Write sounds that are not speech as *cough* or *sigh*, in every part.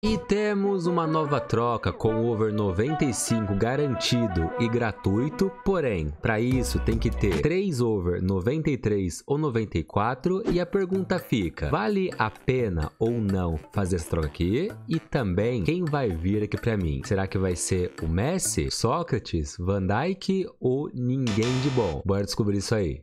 E temos uma nova troca com over 95 garantido e gratuito, porém, para isso tem que ter 3 over 93 ou 94 e a pergunta fica, vale a pena ou não fazer essa troca aqui? E também, quem vai vir aqui para mim? Será que vai ser o Messi, Sócrates, Van Dijk ou ninguém de bom? Bora descobrir isso aí.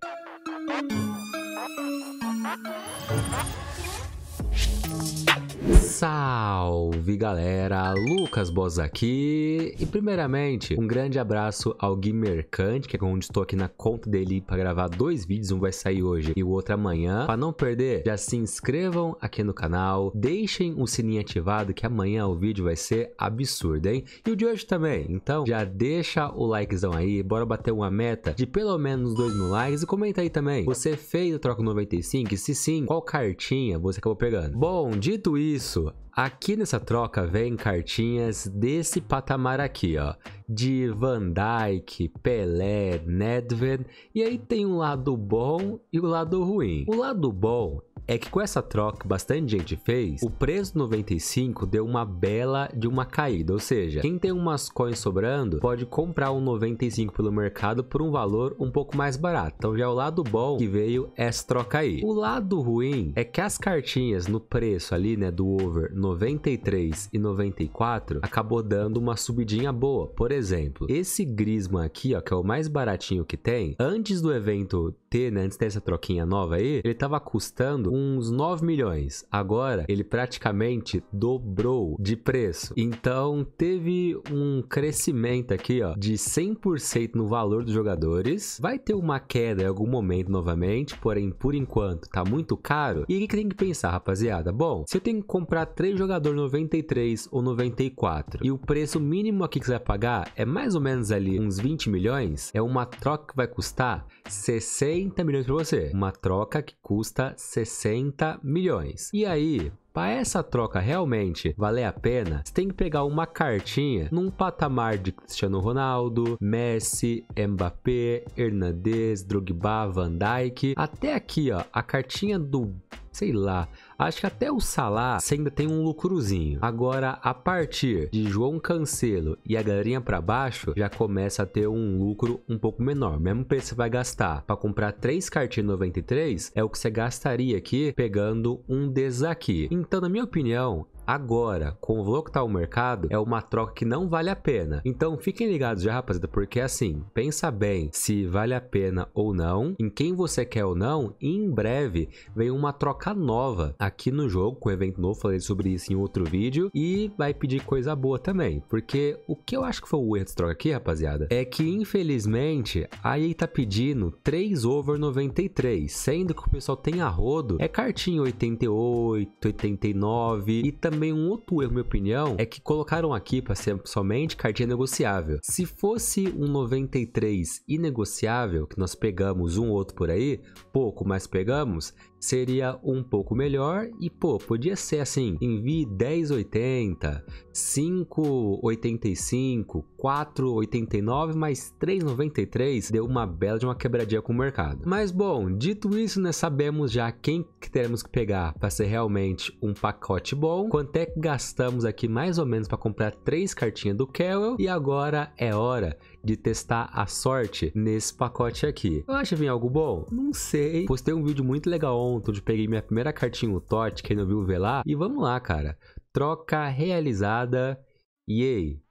Salve galera, Lucas Bos aqui e primeiramente um grande abraço ao Gui Mercante, que é onde estou aqui na conta dele para gravar dois vídeos, um vai sair hoje e o outro amanhã. Para não perder, já se inscrevam aqui no canal, deixem o sininho ativado que amanhã o vídeo vai ser absurdo, hein? E o de hoje também, então já deixa o likezão aí, bora bater uma meta de pelo menos 2 mil likes e comenta aí também, você fez o Troco 95? Se sim, qual cartinha você acabou pegando? Bom, dito isso, aqui nessa troca vem cartinhas desse patamar aqui, ó, de Van Dijk, Pelé, Nedved, e aí tem o um lado bom e o um lado ruim. O lado bom é que com essa troca que bastante gente fez, o preço 95 deu uma bela de uma caída, ou seja, quem tem umas coins sobrando pode comprar um 95 pelo mercado por um valor um pouco mais barato. Então já é o lado bom que veio essa troca aí. O lado ruim é que as cartinhas no preço ali, né, do over 93 e 94 acabou dando uma subidinha boa. Por exemplo, esse Grisman aqui, ó, que é o mais baratinho que tem, antes do evento ter, né, antes dessa troquinha nova aí, ele tava custando uns 9 milhões. Agora ele praticamente dobrou de preço. Então teve um crescimento aqui, ó, de 100% no valor dos jogadores. Vai ter uma queda em algum momento novamente, porém por enquanto tá muito caro. E o que tem que pensar, rapaziada? Bom, se eu tenho que comprar três jogadores 93 ou 94 e o preço mínimo aqui que você vai pagar é mais ou menos ali uns 20 milhões, é uma troca que vai custar 60 milhões para você. Uma troca que custa 60 60 milhões. E aí, para essa troca realmente valer a pena, você tem que pegar uma cartinha num patamar de Cristiano Ronaldo, Messi, Mbappé, Hernandez, Drogba, Van Dijk. Até aqui, ó, a cartinha do sei lá. Acho que até o Salah você ainda tem um lucrozinho. Agora, a partir de João Cancelo e a galerinha para baixo, já começa a ter um lucro um pouco menor. Mesmo preço você vai gastar para comprar três cartinhas 93, é o que você gastaria aqui pegando um desaqui. Então, na minha opinião, agora com o valor que tá o mercado, é uma troca que não vale a pena. Então fiquem ligados já, rapaziada, porque assim, pensa bem se vale a pena ou não, em quem você quer ou não, e em breve vem uma troca nova aqui no jogo, com um evento novo, falei sobre isso em outro vídeo, e vai pedir coisa boa também, porque o que eu acho que foi o erro de troca aqui, rapaziada, é que infelizmente a EA tá pedindo 3 over 93, sendo que o pessoal tem a rodo, é cartinho 88, 89 e também também um outro erro, minha opinião, é que colocaram aqui para ser somente cartinha negociável. Se fosse um 93 inegociável, que nós pegamos um outro por aí, pouco, mas pegamos, seria um pouco melhor e pô, podia ser assim, envie 1080, 585, 489 mais 393, deu uma bela de uma quebradinha com o mercado. Mas bom, dito isso, né, sabemos já quem que teremos que pegar para ser realmente um pacote bom, quanto é que gastamos aqui mais ou menos para comprar três cartinhas do Kewell? e agora é hora de testar a sorte nesse pacote aqui. Eu acho que vem algo bom? Não sei. Postei um vídeo muito legal ontem, onde peguei minha primeira cartinha, o Tote, quem não viu vê lá. E vamos lá, cara. Troca realizada. Yay.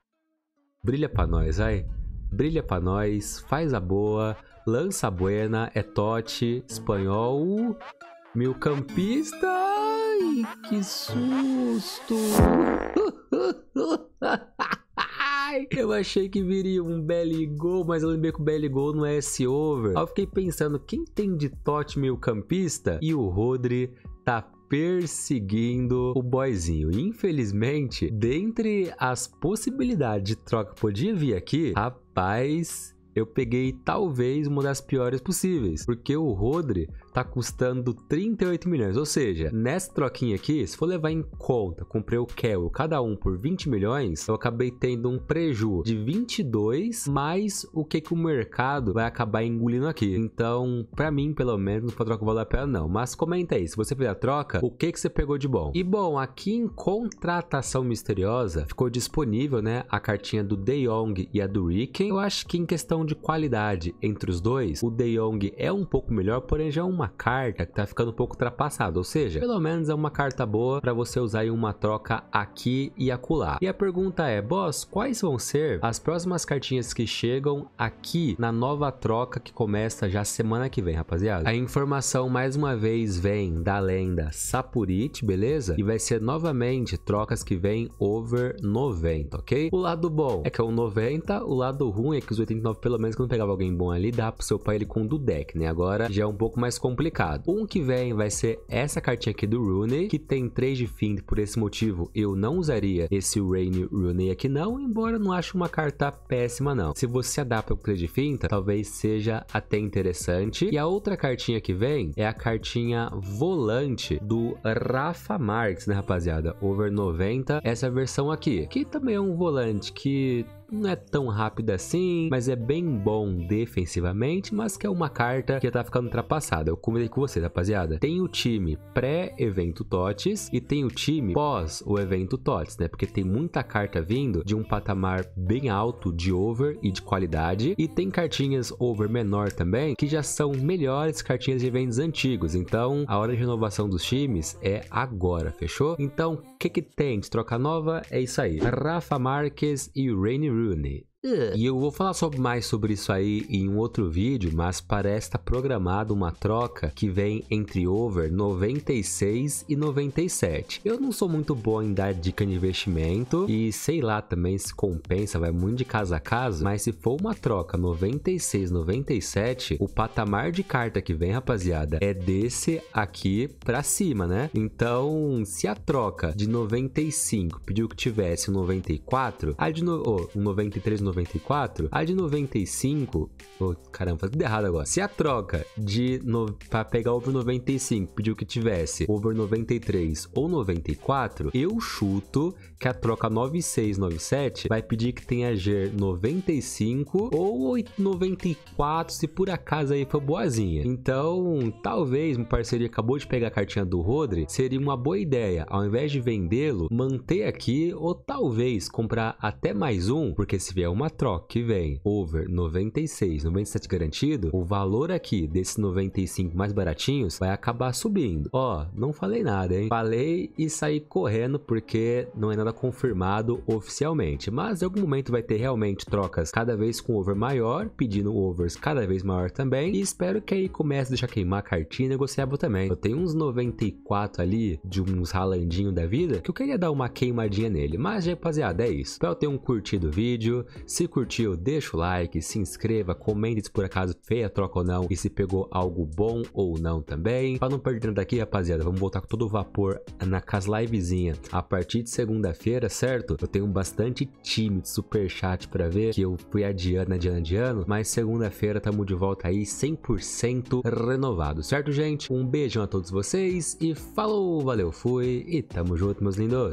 Brilha pra nós, vai. Brilha pra nós, faz a boa, lança a buena, é Tote, espanhol, milcampista. Ai, que susto! *laughs* Ai, eu achei que viria um belly gol, mas eu lembrei que o belly gol não é esse over. Aí eu fiquei pensando, quem tem de Totti meio campista? E o Rodri tá perseguindo o boyzinho. Infelizmente, dentre as possibilidades de troca que podia vir aqui, rapaz, eu peguei talvez uma das piores possíveis, porque o Rodri tá custando 38 milhões. Ou seja, nessa troquinha aqui, se for levar em conta, comprei o Kel cada um por 20 milhões, eu acabei tendo um preju de 22 mais o que, que o mercado vai acabar engolindo aqui. Então, para mim, pelo menos, não troca valer a pena não. Mas comenta aí, se você fizer a troca, o que, que você pegou de bom? E bom, aqui em contratação misteriosa, ficou disponível, né, a cartinha do De Jong e a do Ricken. Eu acho que em questão de qualidade entre os dois, o De Jong é um pouco melhor, porém já é um uma carta que tá ficando um pouco ultrapassada, ou seja, pelo menos é uma carta boa para você usar em uma troca aqui e acolá. E a pergunta é, boss, quais vão ser as próximas cartinhas que chegam aqui na nova troca que começa já semana que vem, rapaziada? A informação mais uma vez vem da lenda Sapurit, beleza? E vai ser novamente trocas que vem over 90, ok? O lado bom é que é o 90, o lado ruim é que os 89 pelo menos quando pegava alguém bom ali, dá pro seu pai ele com o do deck, né? Agora já é um pouco mais comum complicado. Um que vem vai ser essa cartinha aqui do Rooney que tem 3 de fim. por esse motivo eu não usaria esse Rainy Rooney aqui não, embora não ache uma carta péssima não. Se você adapta o 3 de finta, talvez seja até interessante. E a outra cartinha que vem é a cartinha Volante do Rafa Marx, né rapaziada? Over 90, essa versão aqui, que também é um volante que não é tão rápido assim, mas é bem bom defensivamente, mas que é uma carta que já tá ficando ultrapassada. Eu comentei com vocês, rapaziada. Tem o time pré-evento TOTS e tem o time pós o evento TOTS, né? Porque tem muita carta vindo de um patamar bem alto de over e de qualidade, e tem cartinhas over menor também, que já são melhores cartinhas de eventos antigos. Então, a hora de renovação dos times é agora, fechou? Então, o que que tem de troca nova? É isso aí. Rafa Marques e Rainy Rue le nez E eu vou falar sobre, mais sobre isso aí em um outro vídeo, mas parece estar tá programado uma troca que vem entre over 96 e 97. Eu não sou muito bom em dar dica de investimento e sei lá também se compensa, vai muito de casa a casa, mas se for uma troca 96 97, o patamar de carta que vem, rapaziada, é desse aqui para cima, né? Então, se a troca de 95 pediu que tivesse 94, a de no, oh, 93 94, a de 95. Oh, caramba, tá tudo errado agora. Se a troca de no, pra pegar over 95 pediu que tivesse over 93 ou 94, eu chuto que a troca 9697 vai pedir que tenha GER 95 ou 94, se por acaso aí for boazinha. Então, talvez meu parceria acabou de pegar a cartinha do Rodri, seria uma boa ideia, ao invés de vendê-lo, manter aqui ou talvez comprar até mais um, porque se vier uma uma troca que vem over 96, 97 garantido, o valor aqui desses 95 mais baratinhos vai acabar subindo. Ó, não falei nada, hein? Falei e saí correndo porque não é nada confirmado oficialmente, mas em algum momento vai ter realmente trocas cada vez com over maior, pedindo overs cada vez maior também, e espero que aí comece a deixar queimar a cartinha negociável também. Eu tenho uns 94 ali, de uns ralandinho da vida, que eu queria dar uma queimadinha nele, mas rapaziada, é isso. Espero ter um curtido o vídeo, se curtiu, deixa o like, se inscreva, comente se por acaso feia troca ou não e se pegou algo bom ou não também. Pra não perder aqui, rapaziada, vamos voltar com todo o vapor na casa livezinha. A partir de segunda-feira, certo? Eu tenho bastante time de superchat pra ver, que eu fui adiando, adiando, adiando, mas segunda-feira tamo de volta aí 100% renovado, certo, gente? Um beijão a todos vocês e falou, valeu, fui e tamo junto, meus lindos!